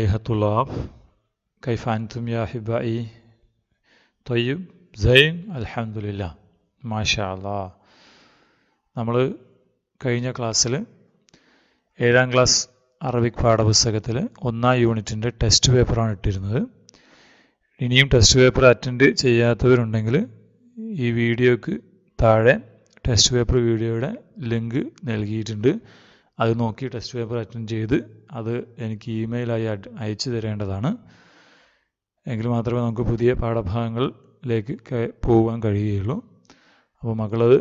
أيها الطلاب كيف أنتم يا أحبائي طيب زين الحمد لله ما നമ്മൾ കഴിഞ്ഞ ക്ലാസ്സിൽ ഏഴാം ക്ലാസ് അറബിക് പാഠപുസ്തകത്തിൽ ഒന്നാം യൂണിറ്റിൻ്റെ ടെസ്റ്റ് പേപ്പറാണ് ഇട്ടിരുന്നത് ഇനിയും ടെസ്റ്റ് പേപ്പർ അറ്റൻഡ് ചെയ്യാത്തവരുണ്ടെങ്കിൽ ഈ വീഡിയോക്ക് താഴെ ടെസ്റ്റ് പേപ്പർ വീഡിയോയുടെ ലിങ്ക് നൽകിയിട്ടുണ്ട് അത് നോക്കി ടെസ്റ്റ് പേപ്പർ അറ്റൻഡ് ചെയ്ത് അത് എനിക്ക് ഇമെയിലായി അയച്ചു തരേണ്ടതാണ് എങ്കിൽ മാത്രമേ നമുക്ക് പുതിയ പാഠഭാഗങ്ങളിലേക്ക് പോകാൻ കഴിയുകയുള്ളൂ അപ്പോൾ മക്കളത്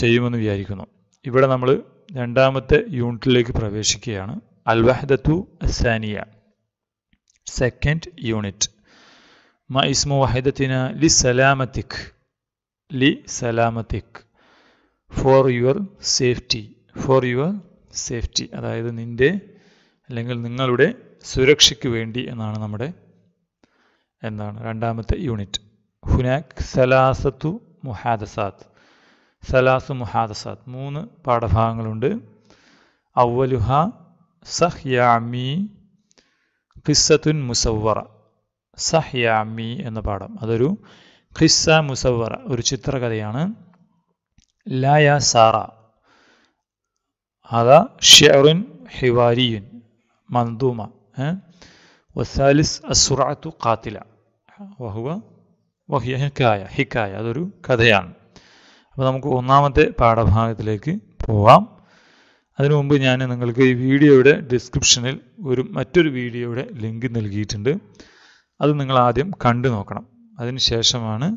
ചെയ്യുമെന്ന് വിചാരിക്കുന്നു ഇവിടെ നമ്മൾ രണ്ടാമത്തെ യൂണിറ്റിലേക്ക് പ്രവേശിക്കുകയാണ് അൽവഹദത്തു അസാനിയ സെക്കൻഡ് യൂണിറ്റ് മ ഇസ്മു വഹിദത്തിന ലി സലാമത്തിക് ലി സലാമത്തിക് for your safety for your safety അതായത് നിൻ്റെ അല്ലെങ്കിൽ നിങ്ങളുടെ സുരക്ഷയ്ക്ക് വേണ്ടി എന്നാണ് നമ്മുടെ എന്താണ് രണ്ടാമത്തെ യൂണിറ്റ് ഹുനാക് സലാസത്തു മുഹാദസാത്ത് സലാസു മുഹാദസാത്ത് മൂന്ന് പാഠഭാഗങ്ങളുണ്ട് ഔവലുഹ സഹ്യാമി ഖിസ്സത്തുൻ മുസവറ സഹ്യാമി എന്ന പാഠം അതൊരു ഖിസ്സ മുസവറ ഒരു ചിത്രകഥയാണ് ലായ സാറ هذا شعر حواري منظومة വസാലിസ് السرعة قاتلة വഹുവ وهي حكاية حكاية അതൊരു കഥയാണ് അപ്പോൾ നമുക്ക് ഒന്നാമത്തെ പാഠഭാഗത്തിലേക്ക് പോവാം അതിനു മുമ്പ് ഞാൻ നിങ്ങൾക്ക് ഈ വീഡിയോയുടെ ഡിസ്ക്രിപ്ഷനിൽ ഒരു മറ്റൊരു വീഡിയോയുടെ ലിങ്ക് നൽകിയിട്ടുണ്ട് അത് നിങ്ങൾ ആദ്യം കണ്ടു നോക്കണം അതിനുശേഷമാണ്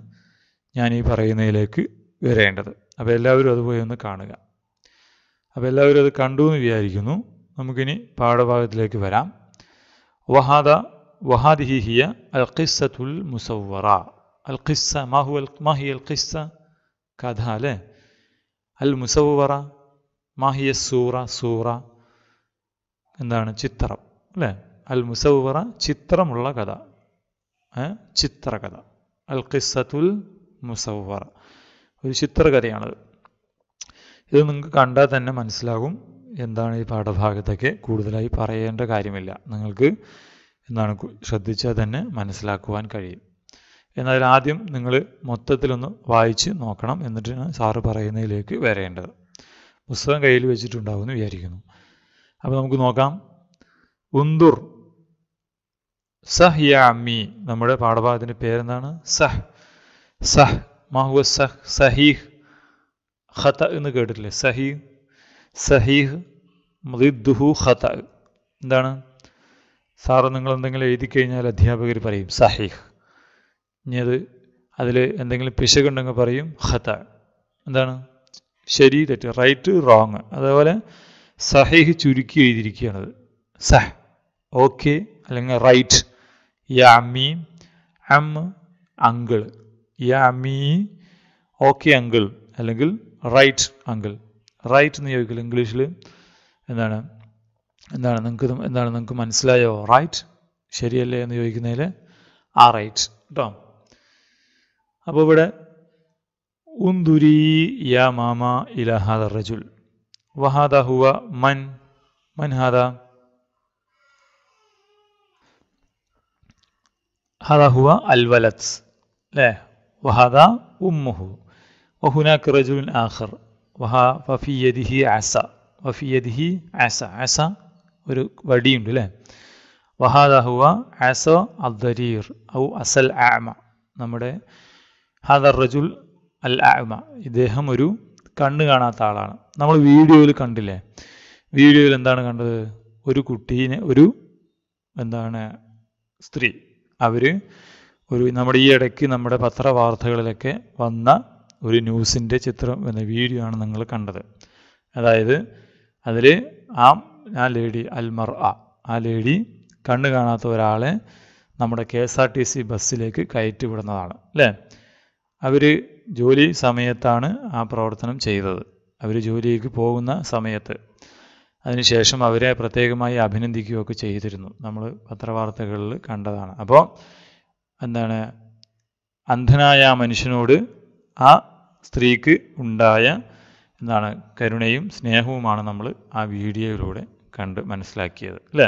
ഞാൻ ഈ പറയുന്നതിലേക്ക് വരേണ്ടത് അപ്പോൾ എല്ലാവരും അതുപോയി ഒന്ന് കാണുക അപ്പോൾ എല്ലാവരും അത് കണ്ടു എന്ന് വിചാരിക്കുന്നു നമുക്കിനി പാഠഭാഗത്തിലേക്ക് വരാം വഹാദ വഹാദിഹിഹിയ അൽ ഖിസ്സത്തുൽ മുസവറ അൽ ഖിസ്സ മാഹു അൽ മാഹി അൽ ഖിസ്സ കഥ അല്ലേ അൽ മുസവറ മാഹിയ സൂറ സൂറ എന്താണ് ചിത്രം അല്ലേ അൽ മുസവറ ചിത്രമുള്ള കഥ ചിത്രകഥ അൽ ഖിസ്സത്തുൽ മുസവറ ഒരു ചിത്രകഥയാണത് ഇത് നിങ്ങൾക്ക് കണ്ടാൽ തന്നെ മനസ്സിലാകും എന്താണ് ഈ പാഠഭാഗത്തൊക്കെ കൂടുതലായി പറയേണ്ട കാര്യമില്ല നിങ്ങൾക്ക് എന്താണ് ശ്രദ്ധിച്ചാൽ തന്നെ മനസ്സിലാക്കുവാൻ കഴിയും എന്നാൽ ആദ്യം നിങ്ങൾ മൊത്തത്തിലൊന്ന് വായിച്ച് നോക്കണം എന്നിട്ടാണ് സാറ് പറയുന്നതിലേക്ക് വരേണ്ടത് പുസ്തകം കയ്യിൽ വെച്ചിട്ടുണ്ടാവുമെന്ന് വിചാരിക്കുന്നു അപ്പോൾ നമുക്ക് നോക്കാം ഉന്തുർ സഹ് യാമി നമ്മുടെ പാഠഭാഗത്തിൻ്റെ പേരെന്താണ് സഹ് സഹ് മഹുവ സഹ് സഹീഹ് ഖത എന്ന് കേട്ടിട്ടില്ലേ സഹീഹ് സഹീഹ് മൃദ്ദുഹു ഖത എന്താണ് സാറ് നിങ്ങൾ എന്തെങ്കിലും എഴുതി കഴിഞ്ഞാൽ അധ്യാപകർ പറയും സഹീഹ് ഇനി അത് അതിൽ എന്തെങ്കിലും പിശകുണ്ടെങ്കിൽ പറയും ഖത എന്താണ് ശരി തെറ്റ് റൈറ്റ് റോങ് അതേപോലെ സഹീഹ് ചുരുക്കി എഴുതിയിരിക്കുകയാണത് സഹ് ഓക്കെ അല്ലെങ്കിൽ റൈറ്റ് യാ അമ്മി അമ്മ അങ്കിൾ യാ അമ്മി ഓക്കെ അങ്കിൾ അല്ലെങ്കിൽ റൈറ്റ് ആംഗിൾ റൈറ്റ് എന്ന് ചോദിക്കില്ല ഇംഗ്ലീഷിൽ എന്താണ് എന്താണ് നിങ്ങൾക്ക് എന്താണ് നിങ്ങൾക്ക് മനസ്സിലായോ റൈറ്റ് ശരിയല്ലേ എന്ന് ചോദിക്കുന്നതിൽ ആ റൈറ്റ് കേട്ടോ അപ്പോൾ ഇവിടെ ഉന്തുരി യാ മാമ ഇലഹാദ റജുൽ വഹാദ ഹുവ മൻ മൻ ഹാദ ഹാദ ഹുവ അൽവലത്ത് അല്ലേ വഹാദ ഉമ്മുഹു وهناك رجل آخر وها ففي يده عسى وفي يده عسى عسى ഒരു വടിയുണ്ട് അല്ലേ വഹാദ ഹുവ ആസോ അദ്ദരീർ ഔ അസൽ ആമ നമ്മുടെ ഹാദർ റജുൽ അൽ ആമ ഇദ്ദേഹം ഒരു കണ്ണ് കാണാത്ത ആളാണ് നമ്മൾ വീഡിയോയിൽ കണ്ടില്ലേ വീഡിയോയിൽ എന്താണ് കണ്ടത് ഒരു കുട്ടീനെ ഒരു എന്താണ് സ്ത്രീ അവർ ഒരു നമ്മുടെ ഈ ഇടയ്ക്ക് നമ്മുടെ പത്രവാർത്തകളിലൊക്കെ വന്ന ഒരു ന്യൂസിൻ്റെ ചിത്രം എന്ന വീഡിയോ ആണ് നിങ്ങൾ കണ്ടത് അതായത് അതിൽ ആ ആ ലേഡി അൽമർ ആ ആ ലേഡി കണ്ണു കാണാത്ത ഒരാളെ നമ്മുടെ K S R T C ബസ്സിലേക്ക് കയറ്റിവിടുന്നതാണ് അല്ലേ അവർ ജോലി സമയത്താണ് ആ പ്രവർത്തനം ചെയ്തത് അവർ ജോലിയിലേക്ക് പോകുന്ന സമയത്ത് അതിനുശേഷം അവരെ പ്രത്യേകമായി അഭിനന്ദിക്കുകയൊക്കെ ചെയ്തിരുന്നു നമ്മൾ പത്രവാർത്തകളിൽ കണ്ടതാണ് അപ്പോൾ എന്താണ് അന്ധനായ ആ മനുഷ്യനോട് ആ സ്ത്രീക്ക് ഉണ്ടായ എന്താണ് കരുണയും സ്നേഹവുമാണ് നമ്മൾ ആ വീഡിയോയിലൂടെ കണ്ട് മനസ്സിലാക്കിയത് അല്ലേ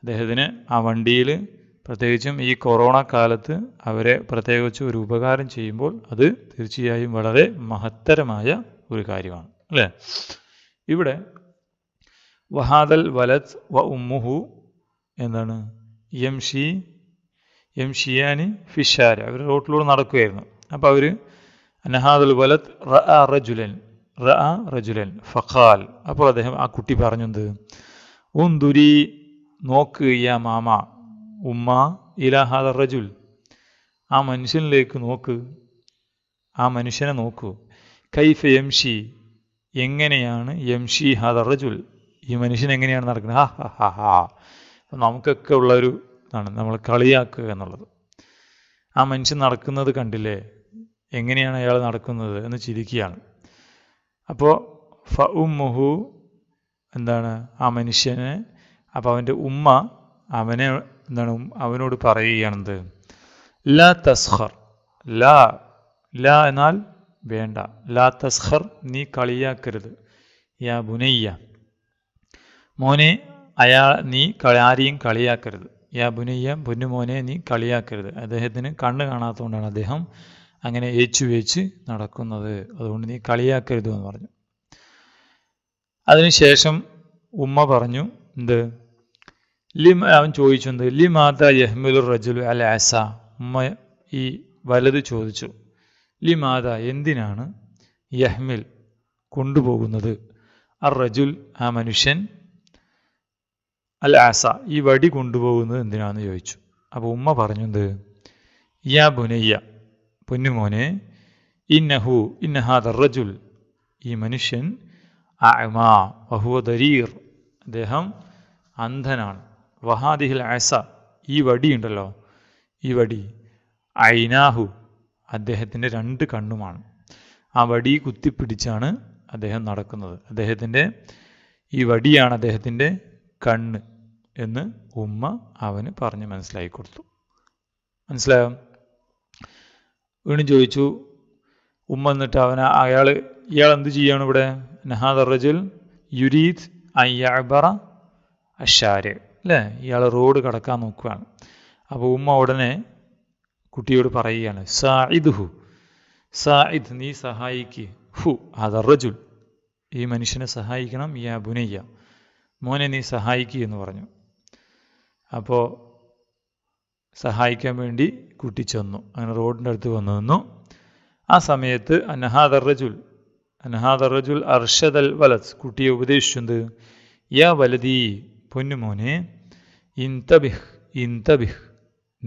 അദ്ദേഹത്തിന് ആ വണ്ടിയിൽ പ്രത്യേകിച്ചും ഈ കൊറോണ കാലത്ത് അവരെ പ്രത്യേകിച്ച് ഒരു ഉപകാരം ചെയ്യുമ്പോൾ അത് തീർച്ചയായും വളരെ മഹത്തരമായ ഒരു കാര്യമാണ് അല്ലേ ഇവിടെ വഹാദൽ വലത് വ ഉമ്മുഹു എന്താണ് എം ഷിയാനി ഫിഷാരി അവർ റോട്ടിലൂടെ നടക്കുകയായിരുന്നു അപ്പോൾ അവർ അന്ന ഹാദുൽ വലത് റജുലൻ റജുലൻ ഫഖാൽ അപ്പോൾ അദ്ദേഹം ആ കുട്ടി പറഞ്ഞത് ഉന്തുരി നോക്ക് യാ മാമ ഉമ്മ ഹാദർ റജുൽ ആ മനുഷ്യനിലേക്ക് നോക്ക് ആ മനുഷ്യനെ നോക്കൂ കൈഫ യംഷി എങ്ങനെയാണ് യംഷി ഹാദർ റജുൽ ഈ മനുഷ്യൻ എങ്ങനെയാണ് നടക്കുന്നത് ഹാ ഹാ ഹാ ഹാ നമുക്കൊക്കെ ഉള്ളൊരു ഇതാണ് നമ്മൾ കളിയാക്കുക എന്നുള്ളത് ആ മനുഷ്യൻ നടക്കുന്നത് കണ്ടില്ലേ എങ്ങനെയാണ് അയാൾ നടക്കുന്നത് എന്ന് ചിരിക്കുകയാണ് അപ്പോൾ ഫ മുഹു എന്താണ് ആ മനുഷ്യന് അപ്പോൾ അവൻ്റെ ഉമ്മ അവനെ എന്താണ് അവനോട് പറയുകയാണെന്ത് ല തസ്ഹർ ലാ ല എന്നാൽ വേണ്ട ലാ തസ്ഹർ നീ കളിയാക്കരുത് യാ ബുനയ്യ മോനെ അയാൾ നീ ആരെയും കളിയാക്കരുത് യാ ബുനയ്യ മോനെ നീ കളിയാക്കരുത് അദ്ദേഹത്തിന് കണ്ണ് കാണാത്തതുകൊണ്ടാണ് അദ്ദേഹം അങ്ങനെ ഏച്ചു വേച്ച് നടക്കുന്നത് അതുകൊണ്ട് നീ കളിയാക്കരുത് എന്ന് പറഞ്ഞു അതിനുശേഷം ഉമ്മ പറഞ്ഞു എന്ത് ലി അവൻ ചോദിച്ചു എന്ത് ലി മാത യഹ്മുൽ റജുലു അൽ ആസ ഉമ്മ ഈ വലത് ചോദിച്ചു ലി മാത എന്തിനാണ് യഹ്മിൽ കൊണ്ടുപോകുന്നത് അർ റജുൽ ആ മനുഷ്യൻ അൽ ആസ ഈ വടി കൊണ്ടുപോകുന്നത് എന്തിനാണെന്ന് ചോദിച്ചു അപ്പോൾ ഉമ്മ പറഞ്ഞു എന്ത് യാ ബുനയ്യ പൊന്നുമോനെ ഇന്നഹു ഇന്നഹാദ റജുൽ ഈ മനുഷ്യൻ അമാ വഹുവ ദരീർ അദ്ദേഹം അന്ധനാണ് വഹാദിഹിൽ ആസ ഈ വടി ഉണ്ടല്ലോ ഈ വടി ഐനാഹു അദ്ദേഹത്തിൻ്റെ രണ്ട് കണ്ണുമാണ് ആ വടി കുത്തിപ്പിടിച്ചാണ് അദ്ദേഹം നടക്കുന്നത് അദ്ദേഹത്തിൻ്റെ ഈ വടിയാണ് അദ്ദേഹത്തിൻ്റെ കണ്ണ് എന്ന് ഉമ്മ അവന് പറഞ്ഞ് മനസ്സിലാക്കി കൊടുത്തു മനസ്സിലായോ വീണ്ടും ചോദിച്ചു ഉമ്മ എന്നിട്ട് അവനെ അയാൾ ഇയാൾ എന്ത് ചെയ്യാണ് ഇവിടെ നഹാദ് റജുൽ യുരീദ് അയ്യാബറ അഷാര് അല്ലേ ഇയാൾ റോഡ് കടക്കാൻ നോക്കുകയാണ് അപ്പോൾ ഉമ്മ ഉടനെ കുട്ടിയോട് പറയുകയാണ് ഹു സായിദ് നീ സഹായിക്ക് ഹു അതറജുൽ ഈ മനുഷ്യനെ സഹായിക്കണം യാ ബുനയ്യ മോനെ നീ സഹായിക്കുക എന്ന് പറഞ്ഞു അപ്പോൾ സഹായിക്കാൻ വേണ്ടി കൂട്ടിച്ചെന്നു അങ്ങനെ റോഡിൻ്റെ അടുത്ത് വന്നു നിന്നു ആ സമയത്ത് റജുൽ അനഹാദർ റജുൽ അർഷദൽ വലത് കുട്ടിയെ ഉപദേശിച്ചത് യാ വലതീ പൊന്നുമോനെ ഇൻതബിഹ് ഇൻതബിഹ്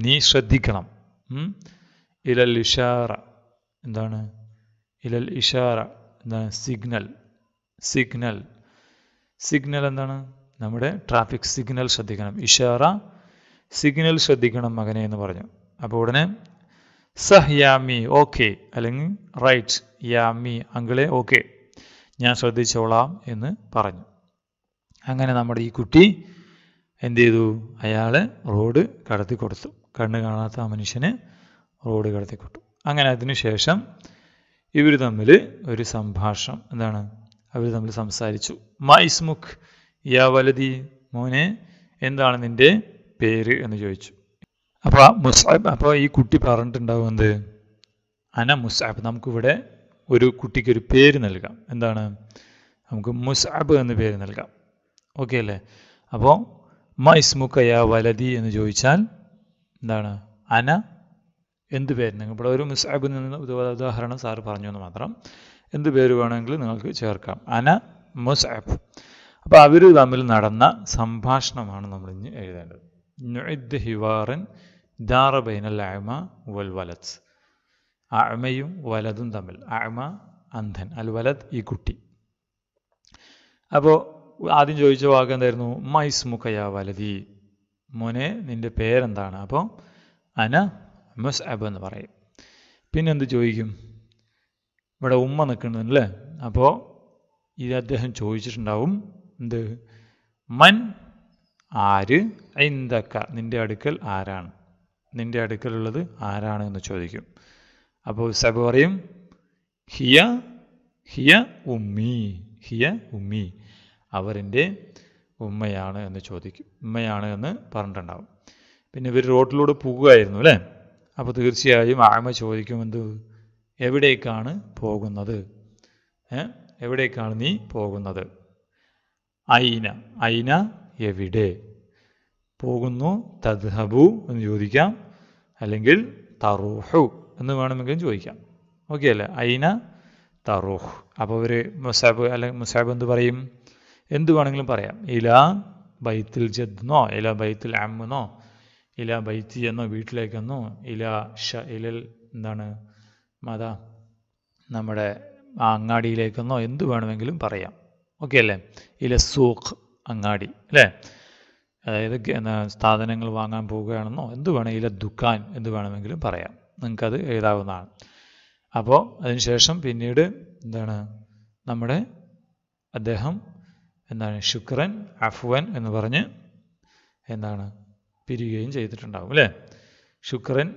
നീ ശ്രദ്ധിക്കണം ഇലൽ ഇഷാറ എന്താണ് ഇലൽ ഇഷാറ എന്താണ് സിഗ്നൽ സിഗ്നൽ സിഗ്നൽ എന്താണ് നമ്മുടെ ട്രാഫിക് സിഗ്നൽ ശ്രദ്ധിക്കണം ഇഷാറ സിഗ്നൽ ശ്രദ്ധിക്കണം മകനെ എന്ന് പറഞ്ഞു അപ്പോൾ ഉടനെ സഹ് യാമി ഓക്കെ അല്ലെങ്കിൽ റൈറ്റ് യാമി അങ്കിളെ ഓക്കെ ഞാൻ ശ്രദ്ധിച്ചോളാം എന്ന് പറഞ്ഞു അങ്ങനെ നമ്മുടെ ഈ കുട്ടി എന്ത് ചെയ്തു അയാളെ റോഡ് കടത്തി കൊടുത്തു കണ്ണ് കാണാത്ത ആ മനുഷ്യന് റോഡ് കടത്തി കൊടുത്തു അങ്ങനെ അതിനുശേഷം ഇവർ തമ്മിൽ ഒരു സംഭാഷണം എന്താണ് അവർ തമ്മിൽ സംസാരിച്ചു മൈസ്മുഖ് യാ വലതി മോനെ എന്താണ് നിൻ്റെ പേര് എന്ന് ചോദിച്ചു അപ്പോൾ മുസാബ് അപ്പോൾ ഈ കുട്ടി പറഞ്ഞിട്ടുണ്ടാവും എന്ത് അന മുസാബ് നമുക്കിവിടെ ഒരു ഒരു പേര് നൽകാം എന്താണ് നമുക്ക് മുസാബ് എന്ന് പേര് നൽകാം ഓക്കെ അല്ലേ അപ്പോൾ മ ഇസ്മുക്കയ വലതി എന്ന് ചോദിച്ചാൽ എന്താണ് അന എന്ത് പേര് നിങ്ങൾ ഇവിടെ ഒരു മുസ്ആബ് നിന്ന് ഉദാഹരണം സാറ് പറഞ്ഞു എന്ന് മാത്രം എന്ത് പേര് വേണമെങ്കിലും നിങ്ങൾക്ക് ചേർക്കാം അന മുസാബ് അപ്പോൾ അവർ തമ്മിൽ നടന്ന സംഭാഷണമാണ് നമ്മൾ ഇനി എഴുതേണ്ടത് നുഇദ് ഹിവാറൻ ദാറ ബൈനൽ അഅമ വൽ വലത് അഅമയും വലതും തമ്മിൽ അഅമ അന്ധൻ അൽ വലത് ഈ കുട്ടി അപ്പോൾ ആദ്യം ചോദിച്ച വാക്ക് എന്തായിരുന്നു മൈസ്മുഖയാ വലതി മോനെ നിന്റെ പേരെന്താണ് അപ്പോൾ അന മസ് അബ് എന്ന് പറയും പിന്നെന്ത് ചോദിക്കും ഇവിടെ ഉമ്മ നിൽക്കുന്നുണ്ടല്ലേ അപ്പോൾ ഇത് അദ്ദേഹം ചോദിച്ചിട്ടുണ്ടാവും എന്ത് മൻ ആര് ഐന്തക്ക നിൻ്റെ അടുക്കൽ ആരാണ് നിൻ്റെ അടുക്കലുള്ളത് ആരാണ് എന്ന് ചോദിക്കും അപ്പോൾ സബ് പറയും ഹിയ ഹിയ ഉമ്മി ഹിയ ഉമ്മി അവരിൻ്റെ ഉമ്മയാണ് എന്ന് ചോദിക്കും ഉമ്മയാണ് എന്ന് പറഞ്ഞിട്ടുണ്ടാവും പിന്നെ ഇവർ റോട്ടിലൂടെ പോകുമായിരുന്നു അല്ലേ അപ്പോൾ തീർച്ചയായും ആമ ചോദിക്കും എന്ത് എവിടേക്കാണ് പോകുന്നത് എവിടേക്കാണ് നീ പോകുന്നത് ഐന ഐന എവിടെ പോകുന്നു തദ്ഹബു എന്ന് ചോദിക്കാം അല്ലെങ്കിൽ തറുഹു എന്ന് വേണമെങ്കിലും ചോദിക്കാം ഓക്കെ അല്ലേ അയിന തറുഹ് അപ്പോൾ അവർ മുസാബ് അല്ലെങ്കിൽ മുസാബ് എന്ത് പറയും എന്ത് വേണമെങ്കിലും പറയാം ഇല ബൈത്തിൽ ജദ്നോ ഇല ബൈത്തിൽ അമ്മെന്നോ ഇല ബൈത്തി എന്നോ വീട്ടിലേക്കെന്നോ ഇല ഷ ഇലൽ എന്താണ് മത നമ്മുടെ ആ അങ്ങാടിയിലേക്കെന്നോ എന്ത് വേണമെങ്കിലും പറയാം ഓക്കെ അല്ലേ ഇല സൂഖ് അങ്ങാടി അല്ലേ അതായത് സാധനങ്ങൾ വാങ്ങാൻ പോവുകയാണെന്നോ എന്ത് വേണമെങ്കിലും ദുക്കാൻ എന്ത് വേണമെങ്കിലും പറയാം നിങ്ങൾക്കത് എഴുതാവുന്നതാണ് അപ്പോൾ അതിനുശേഷം പിന്നീട് എന്താണ് നമ്മുടെ അദ്ദേഹം എന്താണ് ശുക്രൻ അഫ്വൻ എന്ന് പറഞ്ഞ് എന്താണ് പിരിയുകയും ചെയ്തിട്ടുണ്ടാവും അല്ലേ ശുക്രൻ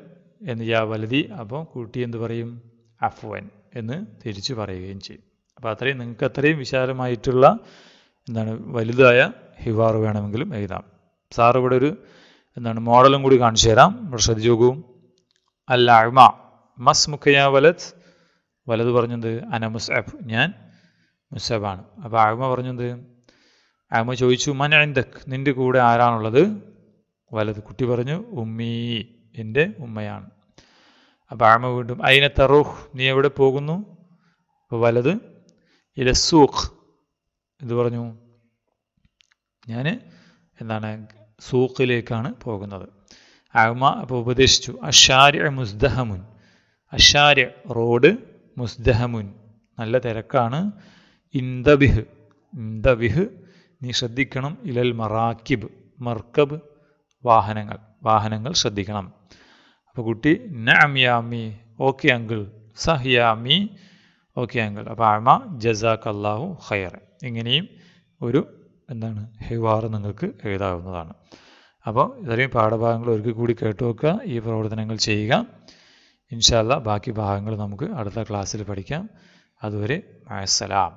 എന്ന് യാ വലുതി അപ്പോൾ കൂട്ടി എന്ത് പറയും അഫ്വൻ എന്ന് തിരിച്ചു പറയുകയും ചെയ്യും അപ്പോൾ അത്രയും നിങ്ങൾക്ക് അത്രയും വിശാലമായിട്ടുള്ള എന്താണ് വലുതായ ഹിവാർ വേണമെങ്കിലും എഴുതാം സാർ ഇവിടെ ഒരു എന്താണ് മോഡലും കൂടി കാണിച്ചു തരാം ഇവിടെ ശ്രദ്ധിച്ചു നോക്കൂ അൽ അഴ്മ മസ് മുഖയ വലത് വലത് പറഞ്ഞത് അന മുസ്അബ് ഞാൻ മുസ്അബാണ് അപ്പോൾ അഴ്മ പറഞ്ഞത് അഴ്മ ചോദിച്ചു മൻ എന്തക് നിൻ്റെ കൂടെ ആരാണുള്ളത് വലത് കുട്ടി പറഞ്ഞു ഉമ്മീ എൻ്റെ ഉമ്മയാണ് അപ്പോൾ അഴ്മ വീണ്ടും അയിനെ തറൂഹ് നീ എവിടെ പോകുന്നു അപ്പോൾ വലത് ഇല സൂഖ് ഇത് പറഞ്ഞു ഞാൻ എന്താണ് സൂക്കിലേക്കാണ് പോകുന്നത് അഹ്മ അപ്പോൾ ഉപദേശിച്ചു അഷാര്യ മുസ്ദഹമുൻ അഷാര്യ റോഡ് മുസ്ദഹമുൻ നല്ല തിരക്കാണ് ഇന്ദബിഹ് ഇന്ദബിഹ് നീ ശ്രദ്ധിക്കണം ഇലൽ മറാക്കിബ് മർക്കബ് വാഹനങ്ങൾ വാഹനങ്ങൾ ശ്രദ്ധിക്കണം അപ്പോൾ കുട്ടി നഅം യാമി ഓക്കെ അങ്കിൾ സഹ്യാമി ഓക്കെ അങ്കിൾ അപ്പോൾ അമ ജസാഖ് അള്ളാഹു ഖൈർ ഇങ്ങനെയും ഒരു എന്താണ് ഹിവാർ നിങ്ങൾക്ക് എഴുതാവുന്നതാണ് അപ്പോൾ ഇത്രയും പാഠഭാഗങ്ങൾ ഒരിക്കൽ കൂടി വെക്കുക ഈ പ്രവർത്തനങ്ങൾ ചെയ്യുക ഇൻഷാല്ല ബാക്കി ഭാഗങ്ങൾ നമുക്ക് അടുത്ത ക്ലാസ്സിൽ പഠിക്കാം അതുവരെ മഴസലാം